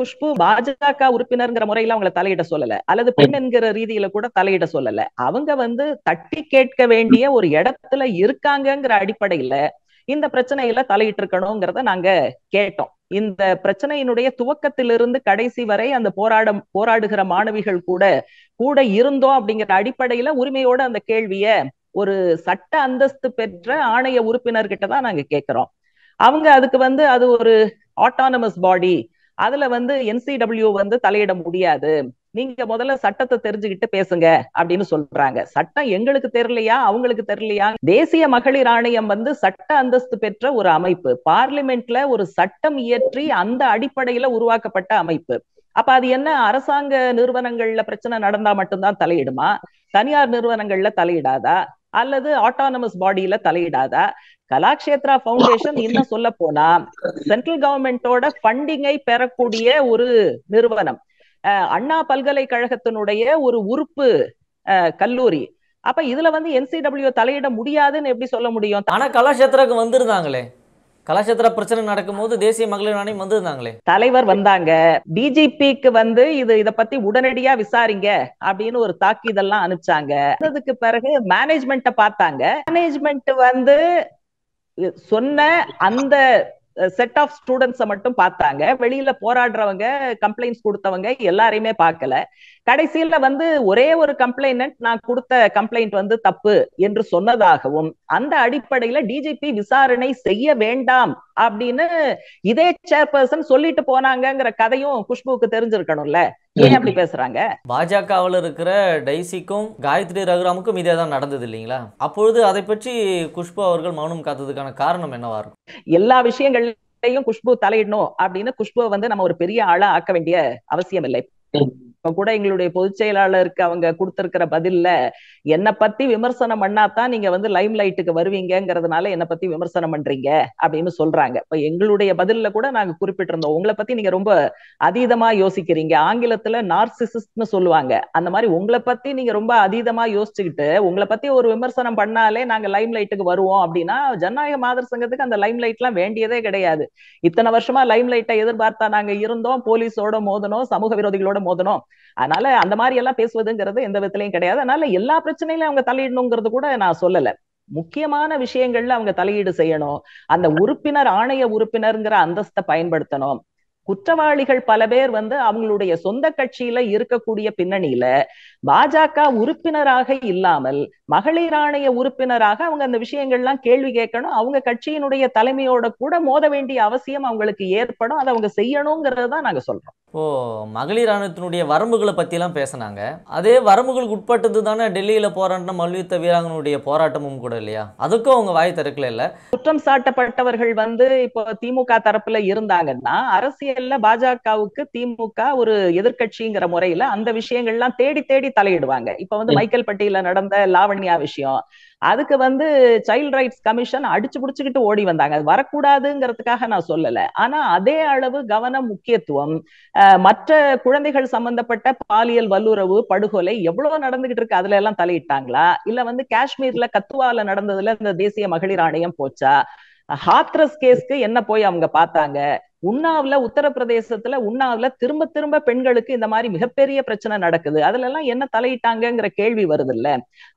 குஷ்பு பாஜக உறுப்பினர்ங்கிற முறையில அவங்களை தலையிட சொல்லல அல்லது பெண் என்கிற ரீதியில கூட தலையிட சொல்லல அவங்க வந்து தட்டி கேட்க வேண்டிய ஒரு இடத்துல இருக்காங்கிற அடிப்படையில இந்த பிரச்சனையில தலையிட்டு இருக்கணுங்கிறத நாங்க கேட்டோம் இந்த பிரச்சனையினுடைய துவக்கத்திலிருந்து கடைசி வரை அந்த போராட போராடுகிற மாணவிகள் கூட கூட இருந்தோம் அப்படிங்கிற அடிப்படையில உரிமையோட அந்த கேள்விய ஒரு சட்ட அந்தஸ்து பெற்ற ஆணைய உறுப்பினர்கிட்ட தான் நாங்க கேட்கிறோம் அவங்க அதுக்கு வந்து அது ஒரு ஆட்டானமஸ் பாடி அதுல வந்து என்சிடபிள்யூ வந்து தலையிட முடியாது நீங்க முதல்ல சட்டத்தை தெரிஞ்சுக்கிட்டு பேசுங்க அப்படின்னு சொல்றாங்க சட்டம் எங்களுக்கு தெரியலையா அவங்களுக்கு தெரியலையா தேசிய மகளிர் ஆணையம் வந்து சட்ட அந்தஸ்து பெற்ற ஒரு அமைப்பு பார்லிமெண்ட்ல ஒரு சட்டம் இயற்றி அந்த அடிப்படையில உருவாக்கப்பட்ட அமைப்பு அப்ப அது என்ன அரசாங்க நிறுவனங்கள்ல பிரச்சனை நடந்தா மட்டும்தான் தலையிடுமா தனியார் நிறுவனங்கள்ல தலையிடாதா அல்லது ஆட்டானமஸ் பாடியில தலையிடாதா கலாக்ஷேத்ரா பவுண்டேஷன் இன்னும் சொல்ல போனா சென்ட்ரல் கவர்மெண்டோட ஃபண்டிங்கை பெறக்கூடிய ஒரு நிறுவனம் அண்ணா பல்கலைக்கழகத்தினுடைய ஒரு உறுப்பு கல்லூரி அப்ப இதுல வந்து என்சிடபிள்யூ தலையிட முடியாதுன்னு எப்படி சொல்ல முடியும் ஆனா கலாஷேத்ராக்கு வந்திருந்தாங்களே கலாஷேத்திர பிரச்சனை நடக்கும்போது தேசிய மகளிர் ஆணையம் வந்திருந்தாங்களே தலைவர் வந்தாங்க பிஜேபிக்கு வந்து இது இத பத்தி உடனடியா விசாரிங்க அப்படின்னு ஒரு தாக்கீதெல்லாம் அனுப்பிச்சாங்க அதுக்கு பிறகு மேனேஜ்மெண்ட்ட பார்த்தாங்க மேனேஜ்மெண்ட் வந்து சொன்ன அந்த செட் ஆஃப் ஸ்டூடெண்ட்ஸை மட்டும் பார்த்தாங்க வெளியில போராடுறவங்க கம்ப்ளைண்ட்ஸ் கொடுத்தவங்க எல்லாரையுமே பார்க்கல கடைசியில வந்து ஒரே ஒரு கம்ப்ளைண்ட் நான் கொடுத்த கம்ப்ளைண்ட் வந்து தப்பு என்று சொன்னதாகவும் அந்த அடிப்படையில டிஜிபி விசாரணை செய்ய வேண்டாம் அப்படின்னு இதே சேர்பர்சன் சொல்லிட்டு போனாங்கிற கதையும் குஷ்புக்கு தெரிஞ்சிருக்கணும்ல ஏன் அப்படி பேசுறாங்க பாஜகவில் இருக்கிற டைசிக்கும் காயத்ரி ரகுராமுக்கும் இதே தான் நடந்தது இல்லைங்களா அப்பொழுது அதை பற்றி குஷ்பு அவர்கள் மௌனம் காத்ததுக்கான காரணம் என்னவா இருக்கும் எல்லா விஷயங்கள்லையும் குஷ்பு தலையிடணும் அப்படின்னு குஷ்பு வந்து நம்ம ஒரு பெரிய ஆளா ஆக்க வேண்டிய அவசியம் இல்லை இப்ப கூட எங்களுடைய பொதுச் செயலாளருக்கு அவங்க கொடுத்திருக்கிற பதில்ல என்னை பத்தி விமர்சனம் பண்ணாதான் நீங்க வந்து லைம் லைட்டுக்கு வருவீங்கிறதுனால என்னை பத்தி விமர்சனம் பண்றீங்க அப்படின்னு சொல்றாங்க இப்ப எங்களுடைய பதில்ல கூட நாங்க குறிப்பிட்டிருந்தோம் உங்களை பத்தி நீங்க ரொம்ப அதீதமா யோசிக்கிறீங்க ஆங்கிலத்துல நார்சிசிஸ்ட்னு சொல்லுவாங்க அந்த மாதிரி உங்களை பத்தி நீங்க ரொம்ப அதீதமா யோசிச்சுக்கிட்டு உங்களை பத்தி ஒரு விமர்சனம் பண்ணாலே நாங்க லைம் லைட்டுக்கு வருவோம் அப்படின்னா ஜனநாயக மாதர் சங்கத்துக்கு அந்த லைம் லைட் எல்லாம் வேண்டியதே கிடையாது இத்தனை வருஷமா லைம் லைட்டை எதிர்பார்த்தா நாங்க இருந்தோம் போலீஸோட மோதனும் சமூக விரோதிகளோட மோதனும் அதனால அந்த மாதிரி எல்லாம் பேசுவதுங்கிறது எந்த விதத்திலையும் கிடையாது அதனால எல்லா பிரச்சனையிலும் அவங்க தலையிடணுங்கிறது கூட நான் சொல்லல முக்கியமான விஷயங்கள்ல அவங்க தலையீடு செய்யணும் அந்த உறுப்பினர் ஆணைய உறுப்பினர்ங்கிற அந்தஸ்தை பயன்படுத்தணும் குற்றவாளிகள் பல பேர் வந்து அவங்களுடைய சொந்த கட்சியில இருக்கக்கூடிய பின்னணியில பாஜக உறுப்பினராக இல்லாமல் மகளிர் ஆணைய உறுப்பினராக அவங்க அந்த விஷயங்கள்லாம் கேள்வி கேட்கணும் அவங்க கட்சியினுடைய தலைமையோட கூட மோத வேண்டிய அவசியம் அவங்களுக்கு ஏற்படும் அதை அவங்க செய்யணுங்கிறது தான் நாங்க சொல்றோம் இப்போ மகளிர் ஆணையத்தினுடைய வரம்புகளை பத்தி எல்லாம் பேசினாங்க அதே வரம்புகளுக்கு உட்பட்டது தானே டெல்லியில போராடின மல்யுத்த வீராங்கனுடைய போராட்டமும் கூட இல்லையா அதுக்கும் அவங்க வாய் திறக்கல இல்ல குற்றம் சாட்டப்பட்டவர்கள் வந்து இப்போ திமுக தரப்புல இருந்தாங்கன்னா அரசியல் அரசியல்ல பாஜகவுக்கு திமுக ஒரு எதிர்கட்சிங்கிற முறையில அந்த விஷயங்கள்லாம் தேடி தேடி தலையிடுவாங்க இப்ப வந்து மைக்கேல் பட்டியல நடந்த லாவண்யா விஷயம் அதுக்கு வந்து சைல்ட் ரைட்ஸ் கமிஷன் அடிச்சு புடிச்சுக்கிட்டு ஓடி வந்தாங்க அது வரக்கூடாதுங்கிறதுக்காக நான் சொல்லல ஆனா அதே அளவு கவனம் முக்கியத்துவம் மற்ற குழந்தைகள் சம்பந்தப்பட்ட பாலியல் வல்லுறவு படுகொலை எவ்வளவு நடந்துகிட்டு இருக்கு அதுல எல்லாம் தலையிட்டாங்களா இல்ல வந்து காஷ்மீர்ல கத்துவால நடந்ததுல இந்த தேசிய மகளிர் ஆணையம் போச்சா ஹாத்ரஸ் கேஸ்க்கு என்ன போய் அவங்க பார்த்தாங்க உன்னாவில உத்தரப்பிரதேசத்துல உன்னாவில திரும்ப திரும்ப பெண்களுக்கு இந்த மாதிரி மிகப்பெரிய பிரச்சனை நடக்குது அதுல எல்லாம் என்ன தலையிட்டாங்கிற கேள்வி வருது இல்ல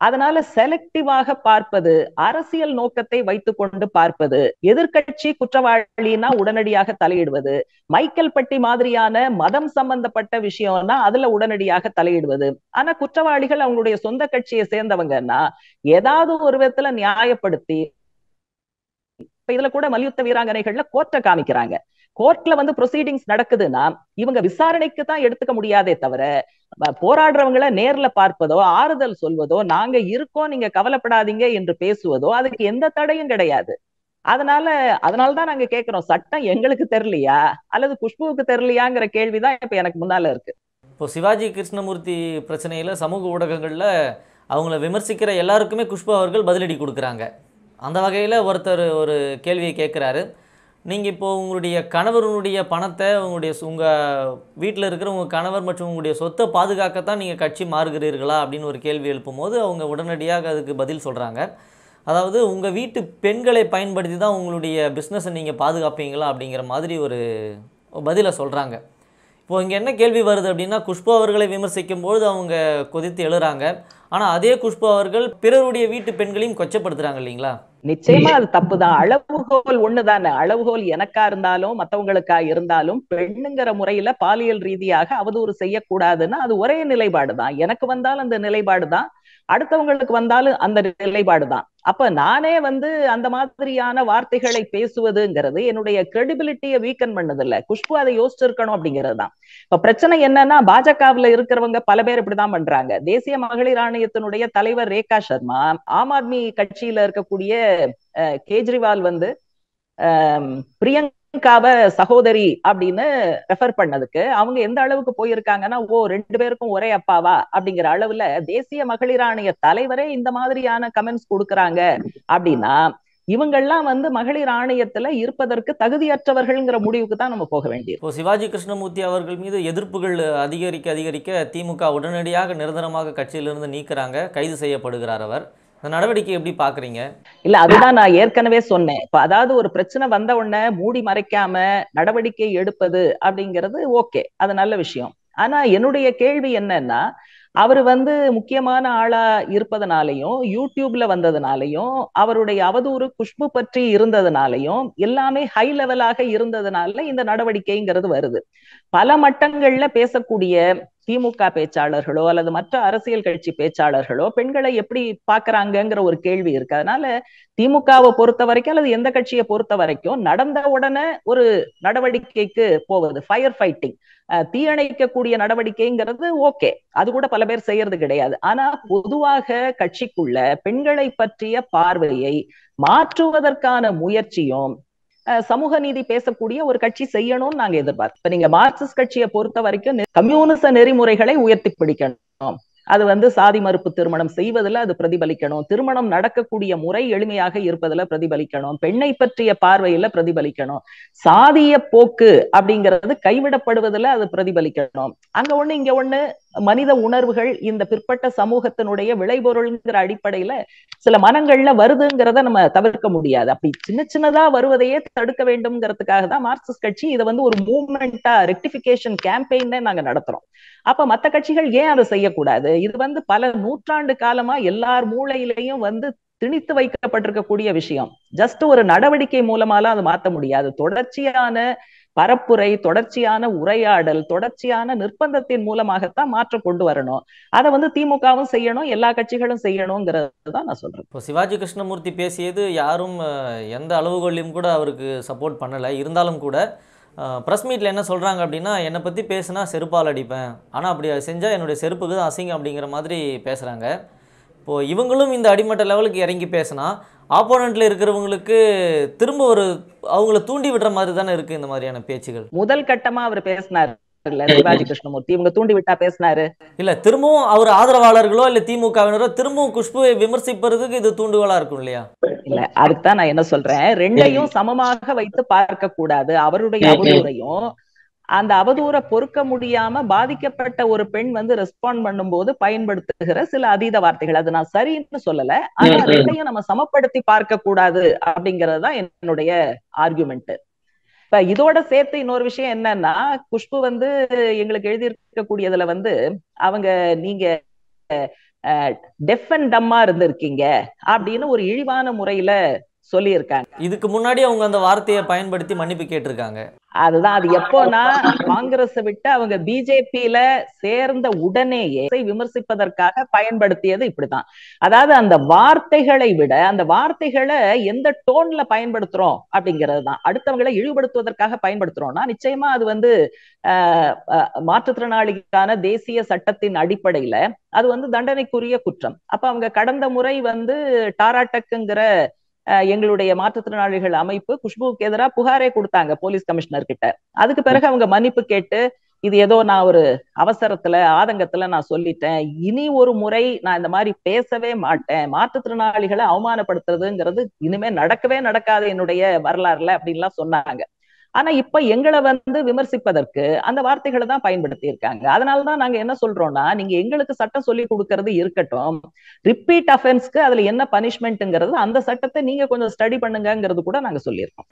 அதனால செலக்டிவாக பார்ப்பது அரசியல் நோக்கத்தை வைத்துக்கொண்டு பார்ப்பது எதிர்கட்சி குற்றவாளினா உடனடியாக தலையிடுவது மைக்கேல் பட்டி மாதிரியான மதம் சம்பந்தப்பட்ட விஷயம்னா அதுல உடனடியாக தலையிடுவது ஆனா குற்றவாளிகள் அவங்களுடைய சொந்த கட்சியை சேர்ந்தவங்கன்னா ஏதாவது ஒரு விதத்துல நியாயப்படுத்தி இப்ப இதுல கூட மல்யுத்த வீராங்கனைகள்ல கோர்ட்டை காமிக்கிறாங்க கோர்ட்ல வந்து ப்ரொசீடிங்ஸ் நடக்குதுன்னா இவங்க விசாரணைக்கு தான் எடுத்துக்க முடியாதே தவிர போராடுறவங்கள நேர்ல பார்ப்பதோ ஆறுதல் சொல்வதோ நாங்க இருக்கோம் நீங்க கவலைப்படாதீங்க என்று பேசுவதோ அதுக்கு எந்த தடையும் கிடையாது அதனால அதனாலதான் நாங்க கேட்கிறோம் சட்டம் எங்களுக்கு தெரியலையா அல்லது குஷ்புவுக்கு தெரியலையாங்கிற கேள்விதான் இப்ப எனக்கு முன்னால இருக்கு இப்போ சிவாஜி கிருஷ்ணமூர்த்தி பிரச்சனையில சமூக ஊடகங்கள்ல அவங்கள விமர்சிக்கிற எல்லாருக்குமே குஷ்பு அவர்கள் பதிலடி கொடுக்குறாங்க அந்த வகையில் ஒருத்தர் ஒரு கேள்வியை கேட்குறாரு நீங்கள் இப்போது உங்களுடைய கணவருடைய பணத்தை உங்களுடைய உங்கள் வீட்டில் இருக்கிற உங்கள் கணவர் மற்றும் உங்களுடைய சொத்தை பாதுகாக்கத்தான் நீங்கள் கட்சி மாறுகிறீர்களா அப்படின்னு ஒரு கேள்வி எழுப்பும் போது அவங்க உடனடியாக அதுக்கு பதில் சொல்கிறாங்க அதாவது உங்கள் வீட்டு பெண்களை பயன்படுத்தி தான் உங்களுடைய பிஸ்னஸை நீங்கள் பாதுகாப்பீங்களா அப்படிங்கிற மாதிரி ஒரு பதிலை சொல்கிறாங்க இப்போது இங்கே என்ன கேள்வி வருது அப்படின்னா குஷ்பு அவர்களை விமர்சிக்கும் பொழுது அவங்க கொதித்து எழுறாங்க ஆனால் அதே குஷ்பு அவர்கள் பிறருடைய வீட்டு பெண்களையும் கொச்சப்படுத்துகிறாங்க இல்லைங்களா நிச்சயமா அது தப்புதான் அளவுகோல் ஒண்ணுதானே அளவுகோல் எனக்கா இருந்தாலும் மத்தவங்களுக்கா இருந்தாலும் பெண்ணுங்கிற முறையில பாலியல் ரீதியாக அவதூறு செய்யக்கூடாதுன்னா அது ஒரே நிலைப்பாடுதான் எனக்கு வந்தாலும் அந்த நிலைப்பாடுதான் அடுத்தவங்களுக்கு வந்தாலும் அந்த நிலைப்பாடுதான் அப்ப நானே வந்து அந்த மாதிரியான வார்த்தைகளை பேசுவதுங்கிறது என்னுடைய கிரெடிபிலிட்டியை வீக்கன் பண்ணதில்ல குஷ்பு அதை யோசிச்சிருக்கணும் அப்படிங்கிறது தான் இப்ப பிரச்சனை என்னன்னா பாஜகவுல இருக்கிறவங்க பல பேர் இப்படிதான் பண்றாங்க தேசிய மகளிர் ஆணையத்தினுடைய தலைவர் ரேகா சர்மா ஆம் ஆத்மி கட்சியில இருக்கக்கூடிய கேஜ்ரிவால் வந்து பிரியங்கா பிரியங்காவை சகோதரி அப்படின்னு ரெஃபர் பண்ணதுக்கு அவங்க எந்த அளவுக்கு போயிருக்காங்கன்னா ஓ ரெண்டு பேருக்கும் ஒரே அப்பாவா அப்படிங்கிற அளவுல தேசிய ஆணைய தலைவரே இந்த மாதிரியான கமெண்ட்ஸ் கொடுக்குறாங்க அப்படின்னா இவங்கெல்லாம் வந்து மகளிர் ஆணையத்துல இருப்பதற்கு தகுதியற்றவர்கள்ங்கிற முடிவுக்கு தான் நம்ம போக வேண்டியது இப்போ சிவாஜி கிருஷ்ணமூர்த்தி அவர்கள் மீது எதிர்ப்புகள் அதிகரிக்க அதிகரிக்க திமுக உடனடியாக நிரந்தரமாக கட்சியிலிருந்து நீக்கிறாங்க கைது செய்யப்படுகிறார் அவர் நடவடிக்கை எப்படி பாக்குறீங்க இல்ல அதுதான் நான் ஏற்கனவே சொன்னேன் இப்ப அதாவது ஒரு பிரச்சனை வந்த உடனே மூடி மறைக்காம நடவடிக்கை எடுப்பது அப்படிங்கிறது ஓகே அது நல்ல விஷயம் ஆனா என்னுடைய கேள்வி என்னன்னா அவர் வந்து முக்கியமான ஆளா இருப்பதனாலையும் யூடியூப்ல வந்ததுனாலையும் அவருடைய அவதூறு குஷ்பு பற்றி இருந்ததுனாலையும் எல்லாமே ஹை லெவலாக இருந்ததுனால இந்த நடவடிக்கைங்கிறது வருது பல மட்டங்கள்ல பேசக்கூடிய திமுக பேச்சாளர்களோ அல்லது மற்ற அரசியல் கட்சி பேச்சாளர்களோ பெண்களை எப்படி பாக்குறாங்கிற ஒரு கேள்வி இருக்கு அதனால திமுகவை பொறுத்த வரைக்கும் அல்லது எந்த கட்சியை பொறுத்த வரைக்கும் நடந்த உடனே ஒரு நடவடிக்கைக்கு போவது ஃபயர் ஃபைட்டிங் தீயணைக்கக்கூடிய நடவடிக்கைங்கிறது ஓகே அது கூட பல பேர் செய்யறது கிடையாது ஆனா பொதுவாக கட்சிக்குள்ள பெண்களை பற்றிய பார்வையை மாற்றுவதற்கான முயற்சியும் சமூக நீதி பேசக்கூடிய ஒரு கட்சி செய்யணும்னு நாங்க எதிர்பார்க்கிறோம் நீங்க மார்க்சிஸ்ட் கட்சியை பொறுத்த வரைக்கும் கம்யூனிச நெறிமுறைகளை உயர்த்தி பிடிக்கணும் அது வந்து சாதி மறுப்பு திருமணம் செய்வதில் அது பிரதிபலிக்கணும் திருமணம் நடக்கக்கூடிய முறை எளிமையாக இருப்பதில் பிரதிபலிக்கணும் பெண்ணை பற்றிய பார்வையில பிரதிபலிக்கணும் சாதிய போக்கு அப்படிங்கிறது கைவிடப்படுவதில் அது பிரதிபலிக்கணும் அங்க ஒண்ணு இங்க ஒண்ணு மனித உணர்வுகள் இந்த பிற்பட்ட சமூகத்தினுடைய விளைபொருள்ங்கிற அடிப்படையில சில மனங்கள்ல வருதுங்கிறத நம்ம தவிர்க்க முடியாது அப்படி சின்ன சின்னதா வருவதையே தடுக்க வேண்டும்ங்கிறதுக்காக தான் மார்க்சிஸ்ட் கட்சி இதை வந்து ஒரு மூவ்மெண்டா ரெக்டிபிகேஷன் கேம்பெயின் நாங்க நடத்துறோம் அப்ப மத்த கட்சிகள் ஏன் அதை செய்யக்கூடாது இது வந்து பல நூற்றாண்டு காலமா எல்லார் மூளையிலையும் வந்து திணித்து வைக்கப்பட்டிருக்கக்கூடிய விஷயம் ஜஸ்ட் ஒரு நடவடிக்கை மூலமாலாம் அது மாத்த முடியாது தொடர்ச்சியான பரப்புரை தொடர்ச்சியான உரையாடல் தொடர்ச்சியான நிர்பந்தத்தின் மூலமாகத்தான் மாற்றம் கொண்டு வரணும் அதை வந்து திமுகவும் செய்யணும் எல்லா கட்சிகளும் செய்யணுங்கிறது தான் நான் சொல்றேன் இப்போ சிவாஜி கிருஷ்ணமூர்த்தி பேசியது யாரும் எந்த அளவுகளையும் கூட அவருக்கு சப்போர்ட் பண்ணலை இருந்தாலும் கூட ப்ரெஸ் மீட்டில் என்ன சொல்கிறாங்க அப்படின்னா என்னை பற்றி பேசுனா செருப்பால் அடிப்பேன் ஆனால் அப்படி அதை செஞ்சால் என்னுடைய செருப்புக்கு தான் அசிங்கம் அப்படிங்கிற மாதிரி பேசுகிறாங்க இப்போது இவங்களும் இந்த அடிமட்ட லெவலுக்கு இறங்கி பேசினா ஆப்போனண்ட்டில் இருக்கிறவங்களுக்கு திரும்ப ஒரு அவங்கள தூண்டி விடுற மாதிரி தானே இருக்குது இந்த மாதிரியான பேச்சுகள் முதல் கட்டமாக அவர் பேசினார் சிவாஜி கிருஷ்ணமூர்த்தி இவங்க தூண்டி விட்டா பேசினாரு இல்ல திரும்பவும் அவர் ஆதரவாளர்களோ இல்ல திமுகவினரோ திரும்பவும் குஷ்புவை விமர்சிப்பதுக்கு இது தூண்டுகோலா இருக்கும் இல்லையா இல்ல அதுக்குதான் நான் என்ன சொல்றேன் ரெண்டையும் சமமாக வைத்து பார்க்க கூடாது அவருடைய அவதூறையும் அந்த அவதூற பொறுக்க முடியாம பாதிக்கப்பட்ட ஒரு பெண் வந்து ரெஸ்பாண்ட் பண்ணும்போது பயன்படுத்துகிற சில அதீத வார்த்தைகள் அது நான் சரின்னு சொல்லல ஆனா ரெண்டையும் நம்ம சமப்படுத்தி பார்க்க கூடாது அப்படிங்கறதுதான் என்னுடைய ஆர்குமெண்ட் இப்ப இதோட சேர்த்து இன்னொரு விஷயம் என்னன்னா குஷ்பு வந்து எங்களுக்கு எழுதியிருக்கக்கூடியதுல வந்து அவங்க நீங்க டெஃப் அண்ட் டம்மா இருந்திருக்கீங்க அப்படின்னு ஒரு இழிவான முறையில சொல்லியிருக்காங்க இதுக்கு முன்னாடி அவங்க அந்த வார்த்தையை பயன்படுத்தி மன்னிப்பு கேட்டிருக்காங்க அதுதான் அது எப்போனா காங்கிரஸ் விட்டு அவங்க பிஜேபியில சேர்ந்த உடனேயே விமர்சிப்பதற்காக பயன்படுத்தியது இப்படிதான் அதாவது அந்த வார்த்தைகளை விட அந்த வார்த்தைகளை எந்த டோன்ல பயன்படுத்துறோம் அப்படிங்கிறது தான் அடுத்தவங்களை இழிவுபடுத்துவதற்காக பயன்படுத்துறோம்னா நிச்சயமா அது வந்து மாற்றுத்திறனாளிக்கான தேசிய சட்டத்தின் அடிப்படையில அது வந்து தண்டனைக்குரிய குற்றம் அப்ப அவங்க கடந்த முறை வந்து டாராட்டக்குங்கிற எங்களுடைய மாற்றுத்திறனாளிகள் அமைப்பு குஷ்புவுக்கு எதிராக புகாரே கொடுத்தாங்க போலீஸ் கமிஷனர் கிட்ட அதுக்கு பிறகு அவங்க மன்னிப்பு கேட்டு இது ஏதோ நான் ஒரு அவசரத்துல ஆதங்கத்துல நான் சொல்லிட்டேன் இனி ஒரு முறை நான் இந்த மாதிரி பேசவே மாட்டேன் மாற்றுத்திறனாளிகளை அவமானப்படுத்துறதுங்கிறது இனிமே நடக்கவே நடக்காது என்னுடைய வரலாறுல அப்படின்லாம் சொன்னாங்க ஆனா இப்ப எங்களை வந்து விமர்சிப்பதற்கு அந்த வார்த்தைகளை தான் பயன்படுத்தி இருக்காங்க அதனாலதான் நாங்க என்ன சொல்றோம்னா நீங்க எங்களுக்கு சட்டம் சொல்லி கொடுக்கறது இருக்கட்டும் ரிப்பீட் அஃபென்ஸ்க்கு அதுல என்ன பனிஷ்மெண்ட்ங்கிறது அந்த சட்டத்தை நீங்க கொஞ்சம் ஸ்டடி பண்ணுங்கிறது கூட நாங்க சொல்லியிருக்கோம்